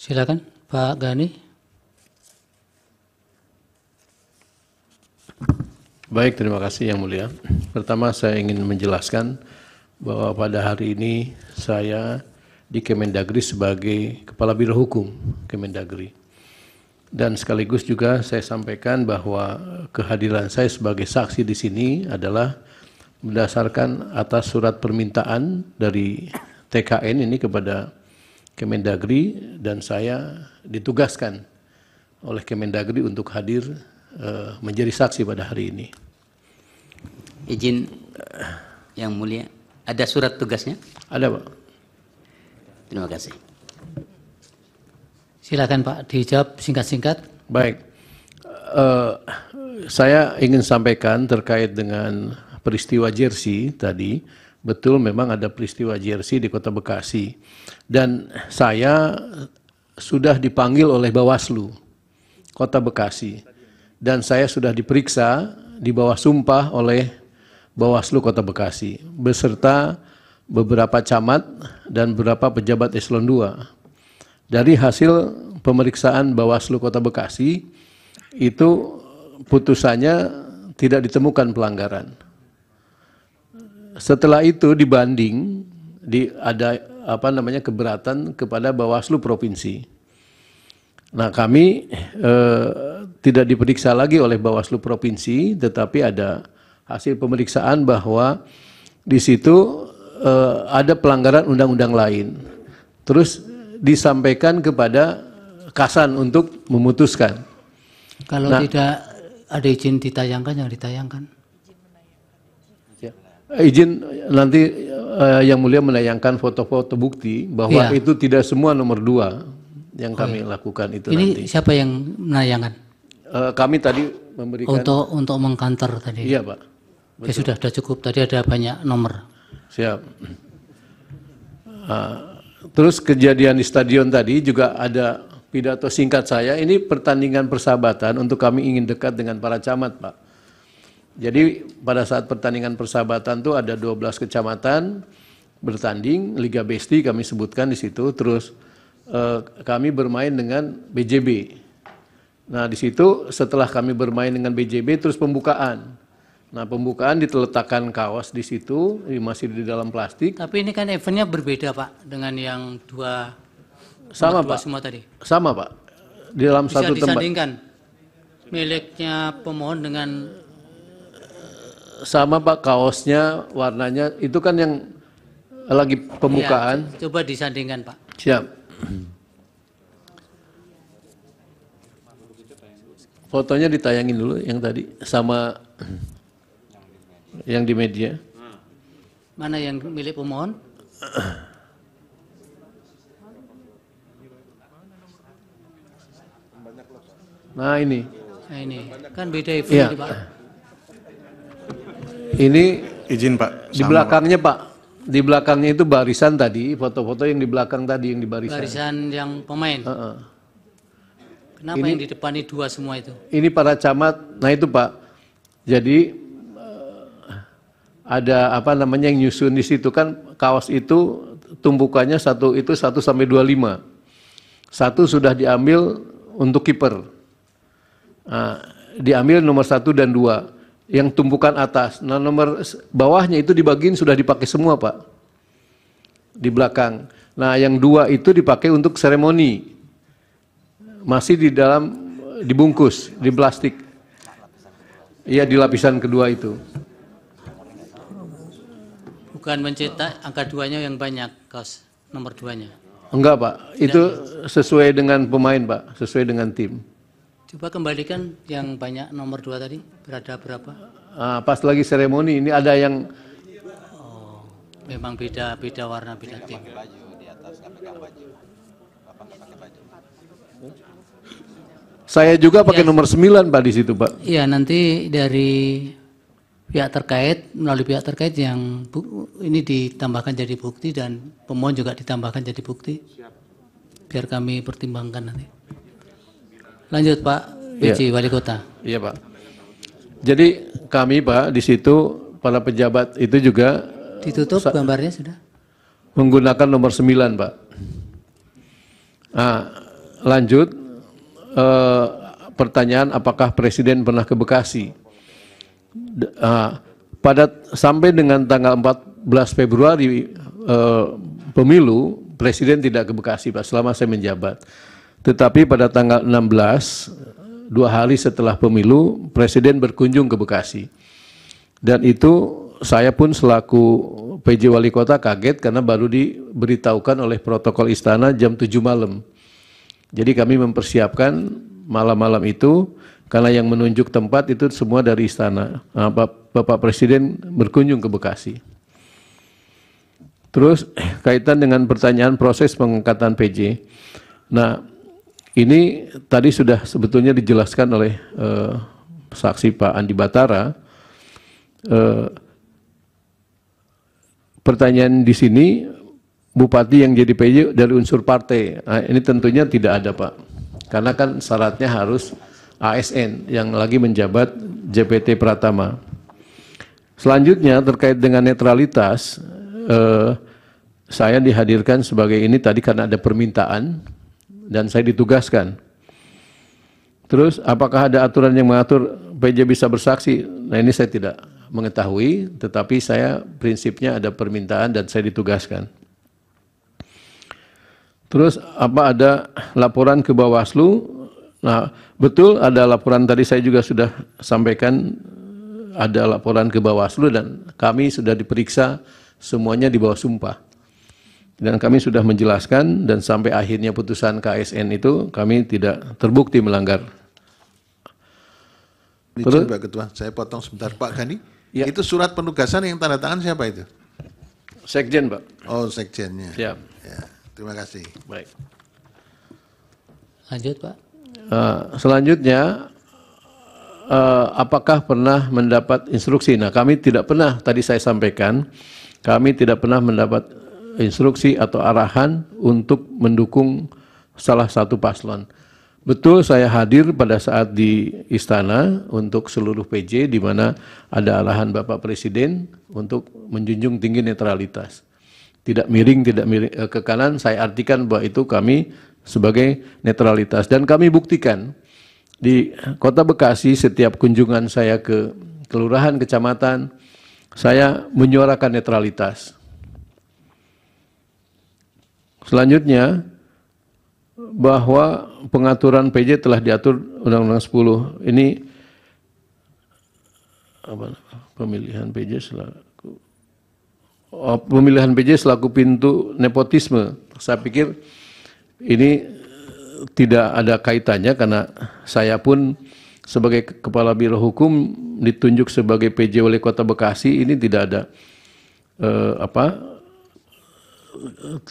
Silakan Pak Gani. Baik, terima kasih Yang Mulia. Pertama saya ingin menjelaskan bahwa pada hari ini saya di Kemendagri sebagai Kepala Biro Hukum Kemendagri. Dan sekaligus juga saya sampaikan bahwa kehadiran saya sebagai saksi di sini adalah berdasarkan atas surat permintaan dari TKN ini kepada Kemendagri dan saya ditugaskan oleh Kemendagri untuk hadir eh, menjadi saksi pada hari ini. Izin eh, yang mulia, ada surat tugasnya? Ada, Pak. Terima kasih. Silakan Pak, dijawab singkat-singkat. Baik. Uh, saya ingin sampaikan terkait dengan peristiwa Jersey tadi betul memang ada peristiwa JRC di Kota Bekasi. Dan saya sudah dipanggil oleh Bawaslu Kota Bekasi. Dan saya sudah diperiksa di bawah sumpah oleh Bawaslu Kota Bekasi beserta beberapa camat dan beberapa pejabat eselon 2. Dari hasil pemeriksaan Bawaslu Kota Bekasi itu putusannya tidak ditemukan pelanggaran. Setelah itu dibanding di ada apa namanya keberatan kepada Bawaslu provinsi. Nah, kami eh, tidak diperiksa lagi oleh Bawaslu provinsi, tetapi ada hasil pemeriksaan bahwa di situ eh, ada pelanggaran undang-undang lain. Terus disampaikan kepada Kasan untuk memutuskan. Kalau nah, tidak ada izin ditayangkan yang ditayangkan izin nanti uh, yang mulia menayangkan foto-foto bukti bahwa ya. itu tidak semua nomor dua yang oh, kami oh, iya. lakukan itu Ini nanti. siapa yang menayangkan? Uh, eh, kami tadi memberikan untuk untuk mengkantor tadi. Iya pak. Ya, Betul. Ya sudah sudah cukup tadi ada banyak nomor. Siap. Uh, terus kejadian di stadion tadi juga ada pidato singkat saya. Ini pertandingan persahabatan untuk kami ingin dekat dengan para camat pak jadi pada saat pertandingan persahabatan tuh ada 12 kecamatan bertanding Liga Besti kami sebutkan di situ terus eh, kami bermain dengan BJB. Nah, di situ setelah kami bermain dengan BJB terus pembukaan. Nah, pembukaan diletakkan kawas di situ, masih di dalam plastik. Tapi ini kan eventnya berbeda, Pak, dengan yang dua sama dua Pak. Semua tadi. Sama Pak. Di dalam Bisa satu tempat. Bisa disandingkan miliknya pemohon dengan sama Pak kaosnya, warnanya itu kan yang lagi pembukaan. Ya, coba disandingkan Pak. Siap. Fotonya ditayangin dulu yang tadi sama yang di media. Mana yang milik pemohon? Nah ini. Nah ini kan beda ya. Pak. Ini izin Pak. Di belakangnya Pak. Di belakangnya itu barisan tadi, foto-foto yang di belakang tadi yang di barisan. Barisan yang pemain. Uh -uh. Kenapa ini, yang di depan ini dua semua itu? Ini para camat. Nah itu Pak. Jadi eh, ada apa namanya yang nyusun di situ kan kaos itu tumpukannya satu itu satu sampai dua lima Satu sudah diambil untuk kiper. Uh, diambil nomor satu dan dua yang tumpukan atas. Nah nomor bawahnya itu dibagiin sudah dipakai semua Pak. Di belakang. Nah yang dua itu dipakai untuk seremoni. Masih di dalam dibungkus, di plastik. Iya di lapisan kedua itu. Bukan mencetak angka duanya yang banyak, kos nomor duanya. Enggak Pak, itu sesuai dengan pemain Pak, sesuai dengan tim. Coba kembalikan yang banyak nomor dua tadi, berada berapa? Ah, pas lagi seremoni, ini ada yang... Oh, memang beda, beda warna, beda tim. Saya juga iya. pakai ya. nomor 9 Pak di situ Pak. Iya nanti dari pihak terkait melalui pihak terkait yang ini ditambahkan jadi bukti dan pemohon juga ditambahkan jadi bukti. Biar kami pertimbangkan nanti. Lanjut Pak Beci, iya. ya. Wali Kota. Iya Pak. Jadi kami Pak di situ para pejabat itu juga ditutup gambarnya sudah menggunakan nomor 9 Pak. Nah, lanjut eh, pertanyaan apakah Presiden pernah ke Bekasi? D, ah, pada sampai dengan tanggal 14 Februari eh, pemilu Presiden tidak ke Bekasi Pak selama saya menjabat. Tetapi pada tanggal 16, dua hari setelah pemilu, Presiden berkunjung ke Bekasi. Dan itu saya pun selaku PJ Wali Kota kaget karena baru diberitahukan oleh protokol istana jam 7 malam. Jadi kami mempersiapkan malam-malam itu karena yang menunjuk tempat itu semua dari istana. Nah, Bapak Presiden berkunjung ke Bekasi. Terus eh, kaitan dengan pertanyaan proses pengangkatan PJ. Nah, ini tadi sudah sebetulnya dijelaskan oleh uh, saksi Pak Andi Batara. Uh, pertanyaan di sini bupati yang jadi PJ dari unsur partai. Nah, ini tentunya tidak ada, Pak. Karena kan syaratnya harus ASN yang lagi menjabat JPT Pratama. Selanjutnya terkait dengan netralitas, eh, saya dihadirkan sebagai ini tadi karena ada permintaan dan saya ditugaskan. Terus apakah ada aturan yang mengatur PJ bisa bersaksi? Nah ini saya tidak mengetahui, tetapi saya prinsipnya ada permintaan dan saya ditugaskan. Terus apa ada laporan ke Bawaslu? Nah betul ada laporan tadi saya juga sudah sampaikan ada laporan ke Bawaslu dan kami sudah diperiksa semuanya di bawah sumpah. Dan kami sudah menjelaskan dan sampai akhirnya putusan KSN itu kami tidak terbukti melanggar. Izin Pak Ketua, saya potong sebentar Pak Gani. Ya. Itu surat penugasan yang tanda tangan siapa itu? Sekjen Pak. Oh sekjennya. Siap. Ya. ya. Terima kasih. Baik. Lanjut Pak. Uh, selanjutnya uh, apakah pernah mendapat instruksi? Nah, kami tidak pernah. Tadi saya sampaikan, kami tidak pernah mendapat instruksi atau arahan untuk mendukung salah satu paslon. Betul saya hadir pada saat di istana untuk seluruh PJ di mana ada arahan Bapak Presiden untuk menjunjung tinggi netralitas. Tidak miring, tidak miring eh, ke kanan, saya artikan bahwa itu kami sebagai netralitas dan kami buktikan di Kota Bekasi setiap kunjungan saya ke kelurahan, kecamatan, saya menyuarakan netralitas Selanjutnya, bahwa pengaturan PJ telah diatur Undang-Undang 10. Ini apa, pemilihan PJ selaku oh, pemilihan PJ selaku pintu nepotisme. Saya pikir ini tidak ada kaitannya karena saya pun sebagai kepala biro hukum ditunjuk sebagai PJ oleh Kota Bekasi ini tidak ada eh, apa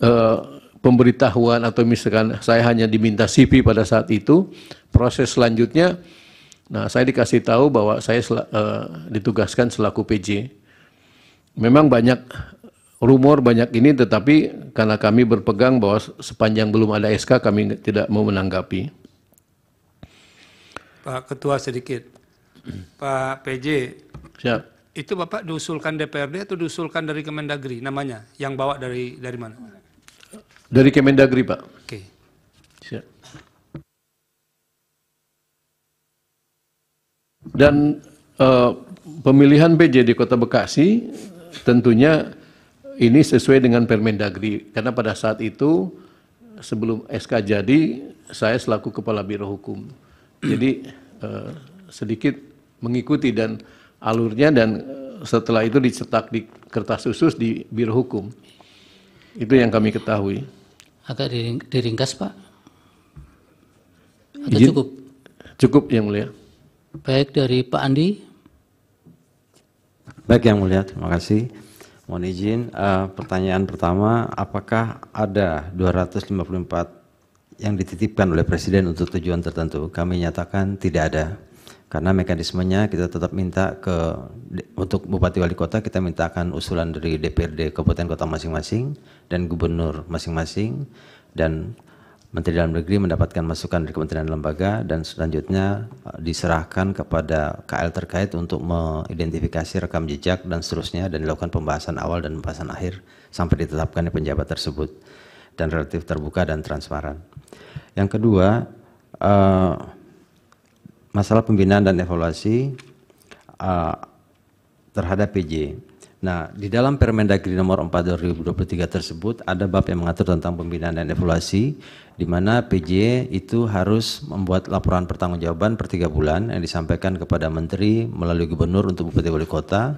Eh, pemberitahuan atau misalkan saya hanya diminta CV pada saat itu, proses selanjutnya, nah saya dikasih tahu bahwa saya sel, uh, ditugaskan selaku PJ. Memang banyak rumor banyak ini, tetapi karena kami berpegang bahwa sepanjang belum ada SK kami tidak mau menanggapi. Pak Ketua sedikit, Pak PJ. Siap. Itu Bapak diusulkan DPRD atau diusulkan dari Kemendagri namanya? Yang bawa dari dari mana? Dari Kemendagri, Pak. Oke. Okay. Dan uh, pemilihan PJ di Kota Bekasi tentunya ini sesuai dengan Permendagri karena pada saat itu sebelum SK jadi saya selaku kepala biro hukum. Jadi uh, sedikit mengikuti dan alurnya dan eh, setelah itu dicetak di kertas khusus di biro hukum. Itu yang kami ketahui. Agak diringkas, Pak. Agak cukup. Cukup, Yang Mulia. Baik dari Pak Andi. Baik, Yang Mulia, terima kasih. Mohon izin, uh, pertanyaan pertama, apakah ada 254 yang dititipkan oleh Presiden untuk tujuan tertentu? Kami nyatakan tidak ada karena mekanismenya kita tetap minta ke untuk bupati wali kota kita mintakan usulan dari DPRD kabupaten kota masing-masing dan gubernur masing-masing dan Menteri Dalam Negeri mendapatkan masukan dari kementerian lembaga dan selanjutnya uh, diserahkan kepada KL terkait untuk mengidentifikasi rekam jejak dan seterusnya dan dilakukan pembahasan awal dan pembahasan akhir sampai ditetapkan di penjabat tersebut dan relatif terbuka dan transparan. Yang kedua, uh, masalah pembinaan dan evaluasi uh, terhadap PJ. Nah, di dalam Permendagri nomor 4 2023 tersebut ada bab yang mengatur tentang pembinaan dan evaluasi di mana PJ itu harus membuat laporan pertanggungjawaban per tiga bulan yang disampaikan kepada menteri melalui gubernur untuk bupati wali kota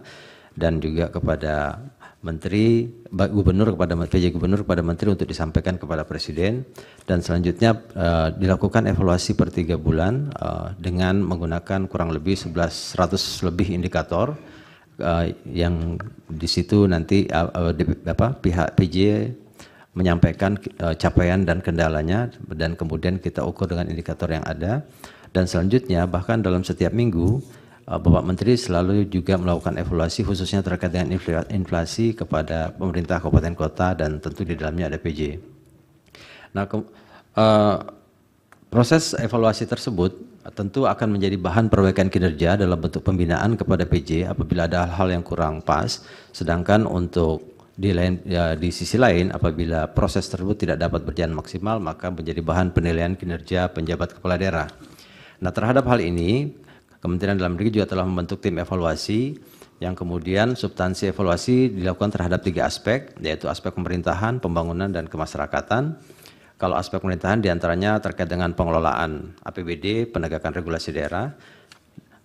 dan juga kepada menteri gubernur kepada PJ gubernur kepada menteri untuk disampaikan kepada presiden dan selanjutnya uh, dilakukan evaluasi per tiga bulan uh, dengan menggunakan kurang lebih 11 100 lebih indikator uh, yang di situ nanti uh, di, apa pihak PJ menyampaikan uh, capaian dan kendalanya dan kemudian kita ukur dengan indikator yang ada dan selanjutnya bahkan dalam setiap minggu Eh, Bapak Menteri selalu juga melakukan evaluasi khususnya terkait dengan inflasi kepada pemerintah kabupaten kota dan tentu di dalamnya ada PJ. Nah, ke, uh, eh, proses evaluasi tersebut tentu akan menjadi bahan perbaikan kinerja dalam bentuk pembinaan kepada PJ apabila ada hal-hal yang kurang pas. Sedangkan untuk di lain ya, di sisi lain apabila proses tersebut tidak dapat berjalan maksimal maka menjadi bahan penilaian kinerja penjabat kepala daerah. Nah, terhadap hal ini Kementerian Dalam Negeri juga telah membentuk tim evaluasi yang kemudian substansi evaluasi dilakukan terhadap tiga aspek, yaitu aspek pemerintahan, pembangunan, dan kemasyarakatan. Kalau aspek pemerintahan diantaranya terkait dengan pengelolaan APBD, penegakan regulasi daerah.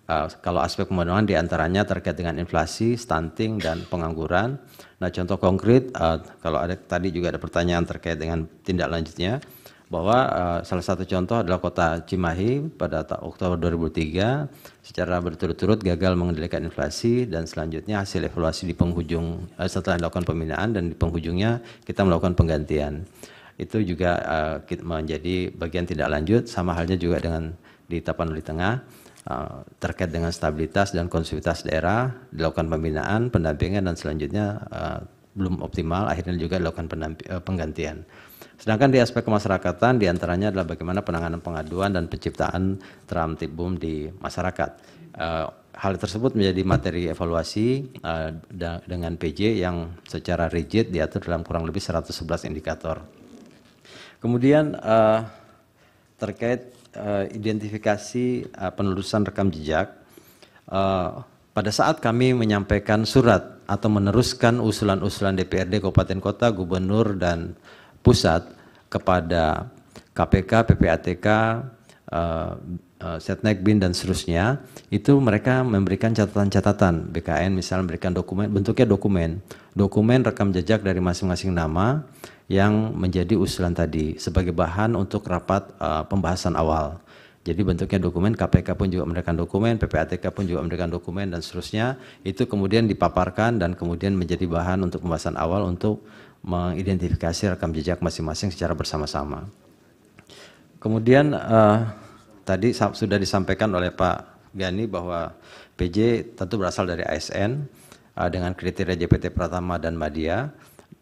Eh, kalau aspek pembangunan diantaranya terkait dengan inflasi, stunting, dan pengangguran. Nah contoh konkret, eh, kalau ada tadi juga ada pertanyaan terkait dengan tindak lanjutnya, bahwa uh, salah satu contoh adalah kota Cimahi pada Oktober 2003 secara berturut-turut gagal mengendalikan inflasi dan selanjutnya hasil evaluasi di penghujung uh, setelah dilakukan pembinaan dan di penghujungnya kita melakukan penggantian itu juga uh, menjadi bagian tidak lanjut sama halnya juga dengan di Tapanuli Tengah uh, terkait dengan stabilitas dan konsumitas daerah dilakukan pembinaan pendampingan dan selanjutnya uh, belum optimal, akhirnya juga dilakukan eh, penggantian. Sedangkan di aspek kemasyarakatan diantaranya adalah bagaimana penanganan pengaduan dan penciptaan tram tibum di masyarakat. Eh, hal tersebut menjadi materi evaluasi eh, dengan PJ yang secara rigid diatur dalam kurang lebih 111 indikator. Kemudian terkait identifikasi uh, penelusuran rekam jejak, pada saat kami menyampaikan surat atau meneruskan usulan-usulan DPRD Kabupaten Kota, Gubernur, dan Pusat kepada KPK, PPATK, uh, eh, uh, eh, Setnek, BIN, dan seterusnya, itu mereka memberikan catatan-catatan. BKN misalnya memberikan dokumen, bentuknya dokumen. Dokumen rekam jejak dari masing-masing nama yang menjadi usulan tadi sebagai bahan untuk rapat uh, pembahasan awal. Jadi bentuknya dokumen, KPK pun juga memberikan dokumen, PPATK pun juga memberikan dokumen dan seterusnya. Itu kemudian dipaparkan dan kemudian menjadi bahan untuk pembahasan awal untuk mengidentifikasi rekam jejak masing-masing secara bersama-sama. Kemudian uh, tadi sudah disampaikan oleh Pak Gani bahwa PJ tentu berasal dari ASN uh, eh, dengan kriteria JPT Pratama dan Madia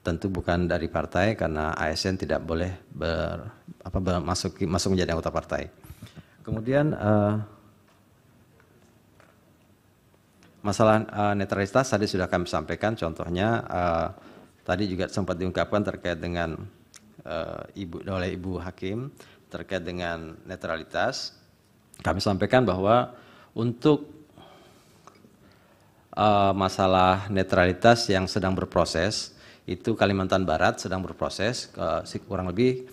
tentu bukan dari partai karena ASN tidak boleh ber, apa, masuk, masuk menjadi anggota partai. Kemudian uh, masalah uh, netralitas tadi sudah kami sampaikan contohnya uh, tadi juga sempat diungkapkan terkait dengan uh, ibu oleh Ibu Hakim terkait dengan netralitas kami sampaikan bahwa untuk uh, masalah netralitas yang sedang berproses itu Kalimantan Barat sedang berproses uh, kurang lebih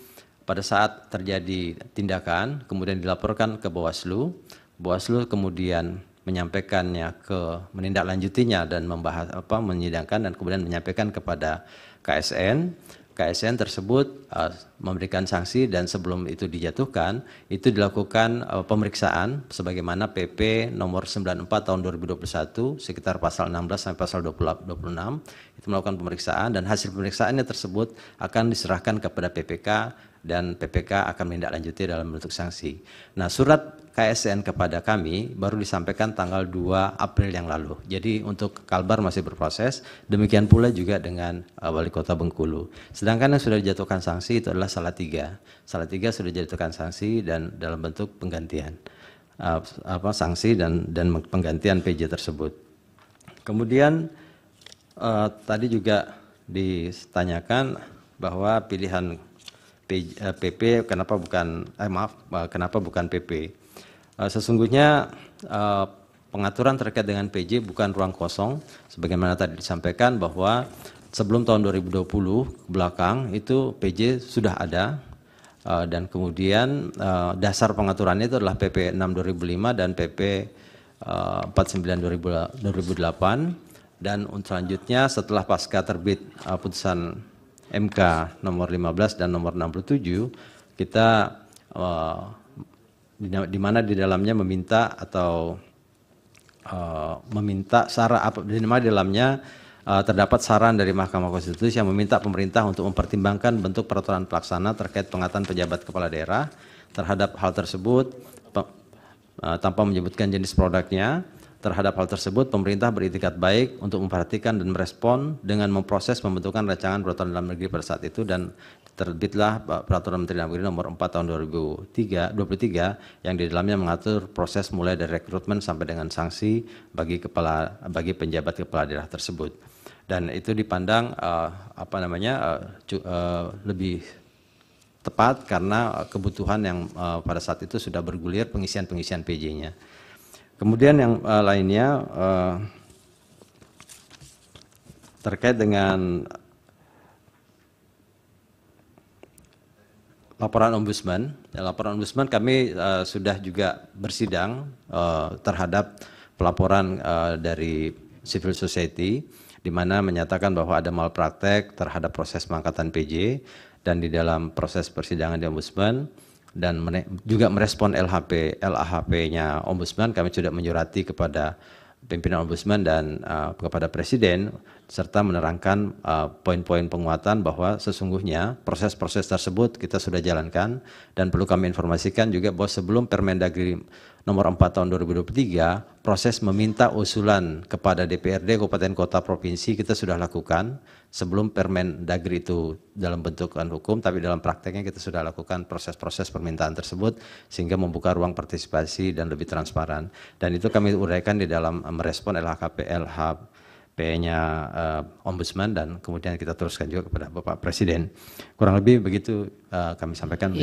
pada saat terjadi tindakan kemudian dilaporkan ke Bawaslu, Bawaslu kemudian menyampaikannya ke menindaklanjutinya dan membahas apa menyidangkan dan kemudian menyampaikan kepada KSN. KSN tersebut uh, memberikan sanksi dan sebelum itu dijatuhkan itu dilakukan uh, pemeriksaan sebagaimana PP nomor 94 tahun 2021 sekitar pasal 16 sampai pasal 26 itu melakukan pemeriksaan dan hasil pemeriksaannya tersebut akan diserahkan kepada PPK dan PPK akan menindaklanjuti dalam bentuk sanksi. Nah, surat KSN kepada kami baru disampaikan tanggal 2 April yang lalu. Jadi untuk Kalbar masih berproses, demikian pula juga dengan eh, Wali Kota Bengkulu. Sedangkan yang sudah dijatuhkan sanksi itu adalah salah tiga. Salah tiga sudah dijatuhkan sanksi dan dalam bentuk penggantian. Uh, apa sanksi dan dan penggantian PJ tersebut. Kemudian uh, tadi juga ditanyakan bahwa pilihan PP eh, kenapa bukan eh maaf eh, kenapa bukan PP eh, sesungguhnya pengaturan terkait dengan PJ bukan ruang kosong sebagaimana tadi disampaikan bahwa sebelum tahun 2020 ke belakang itu PJ sudah ada dan kemudian dasar pengaturannya itu adalah PP 6 2005 dan PP 49 2008 dan selanjutnya setelah pasca terbit putusan MK nomor 15 dan nomor 67 kita uh, di mana di dalamnya meminta atau uh, meminta saran apa di mana di dalamnya uh, terdapat saran dari Mahkamah Konstitusi yang meminta pemerintah untuk mempertimbangkan bentuk peraturan pelaksana terkait pengangkatan pejabat kepala daerah terhadap hal tersebut pe, uh, tanpa menyebutkan jenis produknya Terhadap hal tersebut, pemerintah beritikat baik untuk memperhatikan dan merespon dengan memproses pembentukan rancangan peraturan dalam negeri pada saat itu dan terbitlah peraturan Menteri Dalam Negeri nomor 4 tahun 2003, 2023 yang di dalamnya mengatur proses mulai dari rekrutmen sampai dengan sanksi bagi kepala bagi penjabat kepala daerah tersebut. Dan itu dipandang uh, apa namanya uh, uh, lebih tepat karena kebutuhan yang uh, pada saat itu sudah bergulir pengisian-pengisian PJ-nya. Kemudian yang uh, lainnya uh, terkait dengan laporan ombudsman. Ya, laporan ombudsman kami uh, sudah juga bersidang uh, terhadap pelaporan uh, dari civil society di mana menyatakan bahwa ada malpraktek terhadap proses pengangkatan PJ dan di dalam proses persidangan di ombudsman dan juga merespon LHP LAHP-nya Ombudsman kami sudah menyurati kepada pimpinan Ombudsman dan uh, kepada Presiden serta menerangkan eh, poin-poin uh, penguatan bahwa sesungguhnya proses-proses tersebut kita sudah jalankan dan perlu kami informasikan juga bahwa sebelum Permendagri nomor 4 tahun 2023, proses meminta usulan kepada DPRD Kabupaten Kota Provinsi kita sudah lakukan sebelum Permen Dagri itu dalam bentukan hukum, tapi dalam prakteknya kita sudah lakukan proses-proses permintaan tersebut sehingga membuka ruang partisipasi dan lebih transparan. Dan itu kami uraikan di dalam eh, merespon LHKPLH P-nya uh, eh, Ombudsman dan kemudian kita teruskan juga kepada Bapak Presiden. Kurang lebih begitu uh, kami sampaikan. Yeah.